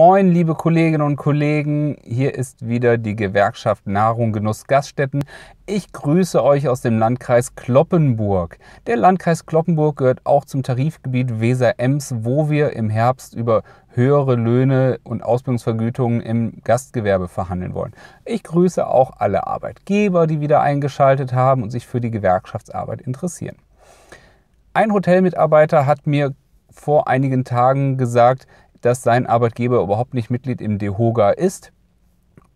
Moin, liebe Kolleginnen und Kollegen, hier ist wieder die Gewerkschaft Nahrung, Genuss, Gaststätten. Ich grüße euch aus dem Landkreis Kloppenburg. Der Landkreis Kloppenburg gehört auch zum Tarifgebiet Weser-Ems, wo wir im Herbst über höhere Löhne und Ausbildungsvergütungen im Gastgewerbe verhandeln wollen. Ich grüße auch alle Arbeitgeber, die wieder eingeschaltet haben und sich für die Gewerkschaftsarbeit interessieren. Ein Hotelmitarbeiter hat mir vor einigen Tagen gesagt, dass sein Arbeitgeber überhaupt nicht Mitglied im DEHOGA ist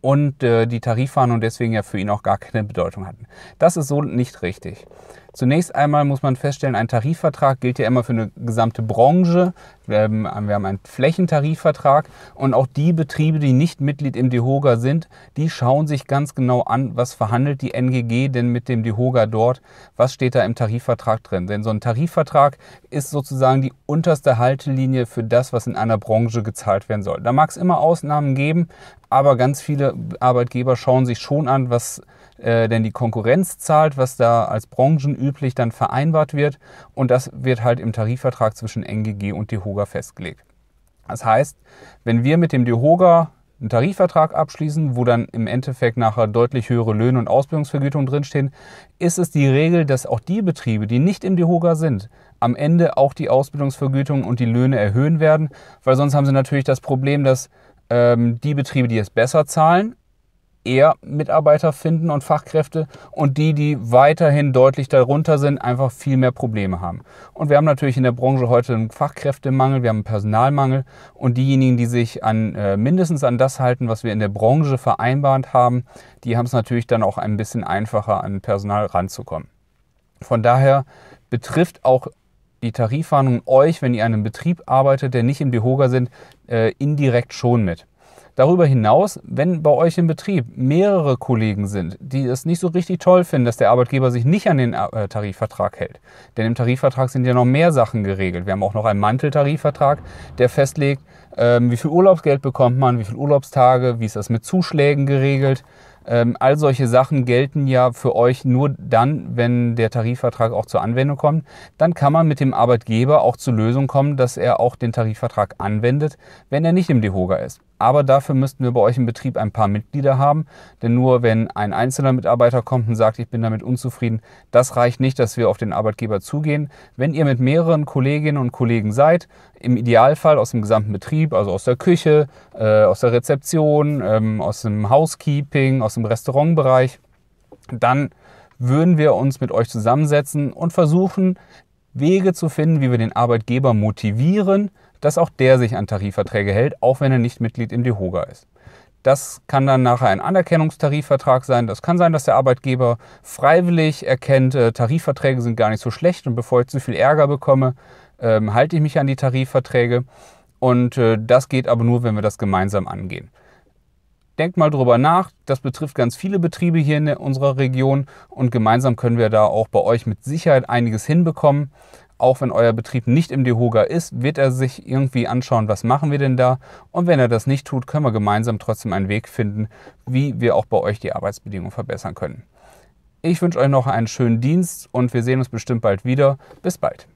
und äh, die Tarifverhandlungen deswegen ja für ihn auch gar keine Bedeutung hatten. Das ist so nicht richtig. Zunächst einmal muss man feststellen, ein Tarifvertrag gilt ja immer für eine gesamte Branche. Wir haben einen Flächentarifvertrag und auch die Betriebe, die nicht Mitglied im DEHOGA sind, die schauen sich ganz genau an, was verhandelt die NGG denn mit dem DEHOGA dort, was steht da im Tarifvertrag drin. Denn so ein Tarifvertrag ist sozusagen die unterste Haltelinie für das, was in einer Branche gezahlt werden soll. Da mag es immer Ausnahmen geben, aber ganz viele Arbeitgeber schauen sich schon an, was äh, denn die Konkurrenz zahlt, was da als Branchen üblich dann vereinbart wird. Und das wird halt im Tarifvertrag zwischen NGG und DEHOGA festgelegt. Das heißt, wenn wir mit dem DEHOGA einen Tarifvertrag abschließen, wo dann im Endeffekt nachher deutlich höhere Löhne und Ausbildungsvergütungen drinstehen, ist es die Regel, dass auch die Betriebe, die nicht im DEHOGA sind, am Ende auch die Ausbildungsvergütungen und die Löhne erhöhen werden, weil sonst haben sie natürlich das Problem, dass ähm, die Betriebe, die es besser zahlen, eher Mitarbeiter finden und Fachkräfte und die, die weiterhin deutlich darunter sind, einfach viel mehr Probleme haben. Und wir haben natürlich in der Branche heute einen Fachkräftemangel, wir haben einen Personalmangel und diejenigen, die sich an äh, mindestens an das halten, was wir in der Branche vereinbart haben, die haben es natürlich dann auch ein bisschen einfacher an Personal ranzukommen. Von daher betrifft auch die Tarifwarnung euch, wenn ihr an einem Betrieb arbeitet, der nicht im DEHOGA sind, äh, indirekt schon mit. Darüber hinaus, wenn bei euch im Betrieb mehrere Kollegen sind, die es nicht so richtig toll finden, dass der Arbeitgeber sich nicht an den äh, Tarifvertrag hält, denn im Tarifvertrag sind ja noch mehr Sachen geregelt. Wir haben auch noch einen Manteltarifvertrag, der festlegt, ähm, wie viel Urlaubsgeld bekommt man, wie viele Urlaubstage, wie ist das mit Zuschlägen geregelt, ähm, all solche Sachen gelten ja für euch nur dann, wenn der Tarifvertrag auch zur Anwendung kommt. Dann kann man mit dem Arbeitgeber auch zur Lösung kommen, dass er auch den Tarifvertrag anwendet, wenn er nicht im DEHOGA ist. Aber dafür müssten wir bei euch im Betrieb ein paar Mitglieder haben, denn nur wenn ein einzelner Mitarbeiter kommt und sagt, ich bin damit unzufrieden, das reicht nicht, dass wir auf den Arbeitgeber zugehen. Wenn ihr mit mehreren Kolleginnen und Kollegen seid, im Idealfall aus dem gesamten Betrieb, also aus der Küche, äh, aus der Rezeption, ähm, aus dem Housekeeping, aus dem Restaurantbereich, dann würden wir uns mit euch zusammensetzen und versuchen, Wege zu finden, wie wir den Arbeitgeber motivieren, dass auch der sich an Tarifverträge hält, auch wenn er nicht Mitglied im DEHOGA ist. Das kann dann nachher ein Anerkennungstarifvertrag sein. Das kann sein, dass der Arbeitgeber freiwillig erkennt, äh, Tarifverträge sind gar nicht so schlecht und bevor ich zu viel Ärger bekomme, ähm, halte ich mich an die Tarifverträge. Und äh, das geht aber nur, wenn wir das gemeinsam angehen. Denkt mal drüber nach. Das betrifft ganz viele Betriebe hier in unserer Region und gemeinsam können wir da auch bei euch mit Sicherheit einiges hinbekommen. Auch wenn euer Betrieb nicht im DeHoga ist, wird er sich irgendwie anschauen, was machen wir denn da. Und wenn er das nicht tut, können wir gemeinsam trotzdem einen Weg finden, wie wir auch bei euch die Arbeitsbedingungen verbessern können. Ich wünsche euch noch einen schönen Dienst und wir sehen uns bestimmt bald wieder. Bis bald.